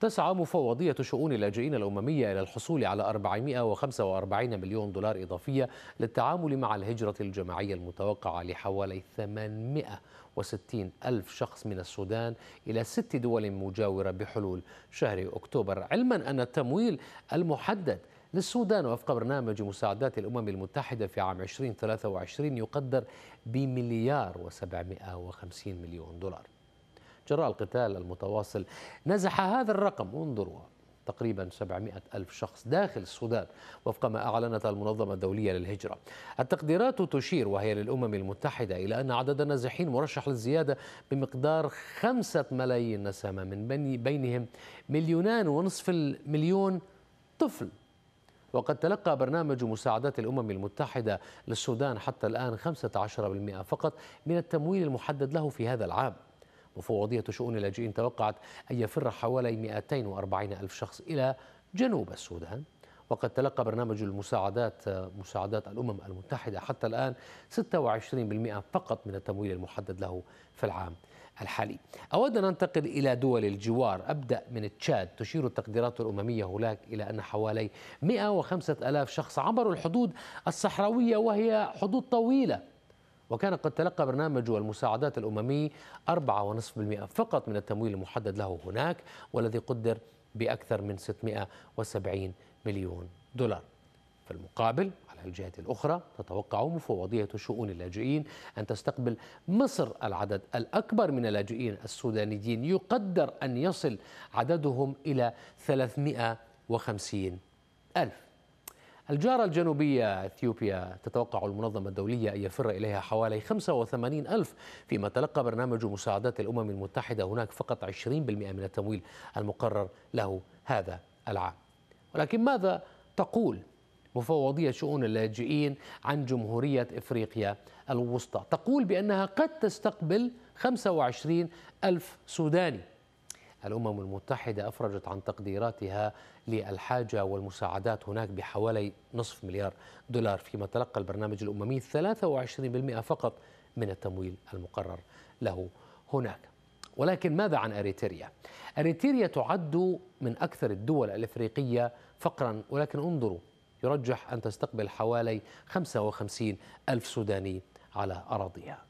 تسعى مفوضية شؤون اللاجئين الأممية إلى الحصول على 445 مليون دولار إضافية للتعامل مع الهجرة الجماعية المتوقعة لحوالي 860 ألف شخص من السودان إلى ست دول مجاورة بحلول شهر أكتوبر علما أن التمويل المحدد للسودان وفق برنامج مساعدات الأمم المتحدة في عام 2023 يقدر بمليار و750 مليون دولار جراء القتال المتواصل نزح هذا الرقم انظروا تقريبا 700 ألف شخص داخل السودان وفق ما أعلنت المنظمة الدولية للهجرة التقديرات تشير وهي للأمم المتحدة إلى أن عدد النازحين مرشح للزيادة بمقدار خمسة ملايين نسمة من بينهم مليونان ونصف المليون طفل وقد تلقى برنامج مساعدات الأمم المتحدة للسودان حتى الآن 15% فقط من التمويل المحدد له في هذا العام وفوضية شؤون اللاجئين توقعت أن يفر حوالي 240 ألف شخص إلى جنوب السودان وقد تلقى برنامج المساعدات مساعدات الأمم المتحدة حتى الآن 26% فقط من التمويل المحدد له في العام الحالي أود أن أنتقل إلى دول الجوار أبدأ من تشاد تشير التقديرات الأممية هناك إلى أن حوالي 105 ألاف شخص عبروا الحدود الصحراوية وهي حدود طويلة وكان قد تلقى برنامج المساعدات الأممي 4.5% فقط من التمويل المحدد له هناك والذي قدر بأكثر من 670 مليون دولار في المقابل على الجهة الأخرى تتوقع مفوضية شؤون اللاجئين أن تستقبل مصر العدد الأكبر من اللاجئين السودانيين يقدر أن يصل عددهم إلى 350 ألف الجارة الجنوبية أثيوبيا تتوقع المنظمة الدولية أن يفر إليها حوالي 85 ألف فيما تلقى برنامج مساعدات الأمم المتحدة هناك فقط 20% من التمويل المقرر له هذا العام ولكن ماذا تقول مفوضية شؤون اللاجئين عن جمهورية إفريقيا الوسطى تقول بأنها قد تستقبل 25 ألف سوداني الأمم المتحدة أفرجت عن تقديراتها للحاجة والمساعدات هناك بحوالي نصف مليار دولار فيما تلقى البرنامج الأممي 23% فقط من التمويل المقرر له هناك ولكن ماذا عن أريتريا؟ أريتريا تعد من أكثر الدول الإفريقية فقرا ولكن انظروا يرجح أن تستقبل حوالي 55 ألف سوداني على أراضيها